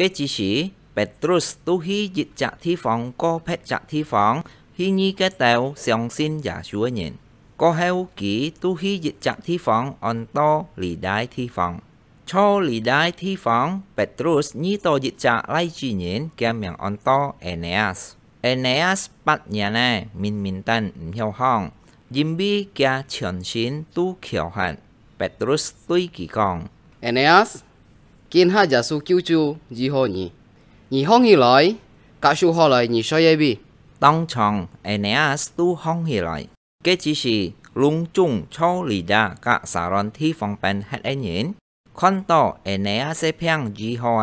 គេជីស៊ីពេត្រុសទូហ៊ីយិចៈធីហ្វងកោផេចៈធីហ្វងហ៊ីញីកែតៅសងស៊ីនយ៉ាជួញេនកោហៅគីទូហ៊ីយិចៈធីហ្វងអនតលីដៃធីហ្វងឈោលីដៃធីហ្វងពេត្រុសញីតយិចៈឡៃជីញេនកែមៀងអនតអេណេអាសអេណេអាសបាត់ញ៉ាណែមីនមីនតាន់ញ៉ៅហងยิมบีแกเฉินชินตู้เขียวหันเปตรุสตุยกี่กองเอเนสกินห้าจะสู้กิวจูยี่ห้อนี้ยี่ห้องฮีลอยก็สูฮอลอยยี่ช่วยบีต้องชองเอเนียสตู้ห้องฮีลอยเกจิชีลุงจุงโชลีดากะสารนที่ฟังเป็นเฮดเอ็นยินคอนโตเอเนียเซเพียงยี่ห้อเอ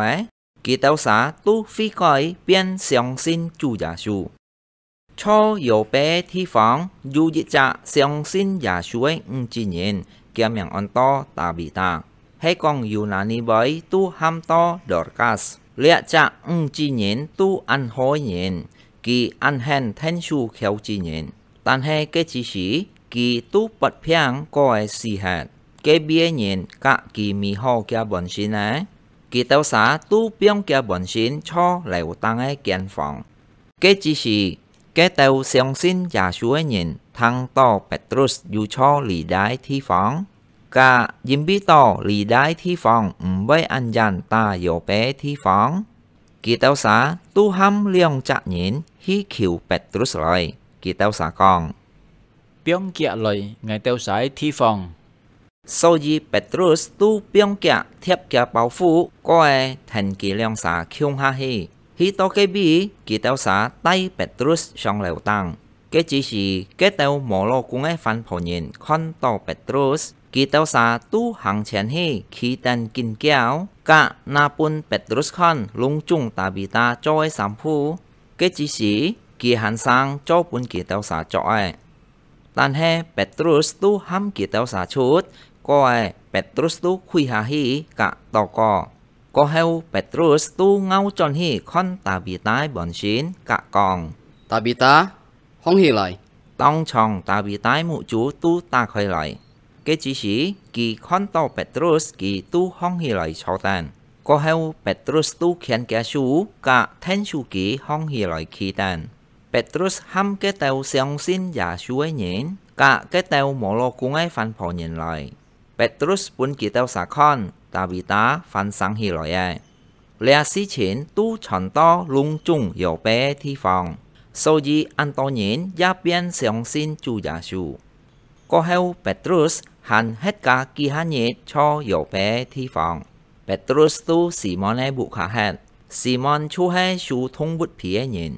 กีเตาสาตู้ฟีกอยเปียนเสียงซินจูจาสูโชโยเปที่ฟังยูยิจะเสียงซินยาช่วยอุงจิเนียนเกี่ยมอย่างอันโตตาบีตา hay còn Yunani bởi tu ham to Dorcas. Lẹ cha ung chi nhện tu ăn hối nhện, kỳ ăn hèn thánh su khéo chi nhện. Tàn hay cái chỉ sĩ kỳ tu bật phiang coi si hạt. Cái bia nhện cả kỳ mi ho kia bẩn xin á. Kỳ tàu xá tu biếng kia bẩn xin cho lèo tăng ấy kiên phòng. Cái chỉ sĩ cái tàu xong xin giả xuống nhện thăng to Petrus dù cho lì đái thi phóng cả dìm bí tỏ lì đái thi phòng ừ, với anh dàn ta yếu bé thi phong Kỳ tao xá tu hâm liông chạ nhín hi kiểu Petrus lời. Kỳ tao xá còn. Biông kia lời ngài tao xá thi phong Sau khi Petrus tu biông kia thiếp kia bảo phụ có ai e, thành kỳ liông xá khiung ha hi. Hi to cái bí kỳ tao xá tay Petrus trong lều tăng. Cái chỉ là cái tàu mổ lo cũng ai phản phổ nhìn con tàu Petrus กีเตาสาตู้หังเฉียนเฮขีแตนกินแก้วกะนาปุนเป็ดรุสคอนลุงจุงตาบีตาจ้อยสามผู้เกจิสีกีหันซางจ้อปุนกีเตาสาจ้อยตันแฮเป็ดรุสตู้ห้ำกีเตาสาชุดก้อยเป็ดรุสตู้คุยหาฮีกะตอกอก็เฮวเปตรุสตู้เงาจอนฮีคอนตาบีตาบอนชินกะกองตาบีตาห้องฮีไหลต้องช่องตาบีตาหมู่จูตู้ตาคอยไหลก็จีกีคอนโตเปตรุสกีตู้ห้องฮิลอลชอตันก็เฮาเปตรุสตู้เขียนแกชูกะแทนชูกีห้องฮิลอลคีตันเปตรุสห้ามก็เตาเสียงสิ้นอย่าช่วยเนินกะก็เตาหมอโลกุ้งไอฟันผ่อนเนินลอยเปตรุสปุ่นกีเตาสาคอนตาบีตาฟันสังฮิลอยแอเลียซีเชนตู้ฉันโตลุงจุงโยเป้ที่ฟังโซยีอันโตเนีนยาเปียนเสียงซินจูยาชูก็เฮ้เปตรุสหันเหตการกี่หันเยชอโยเปที่ฟังเปตรุสตู้ซีมอนในบุคคาเหตุซีมอนชูเฮชูทงบุตรผีเย็น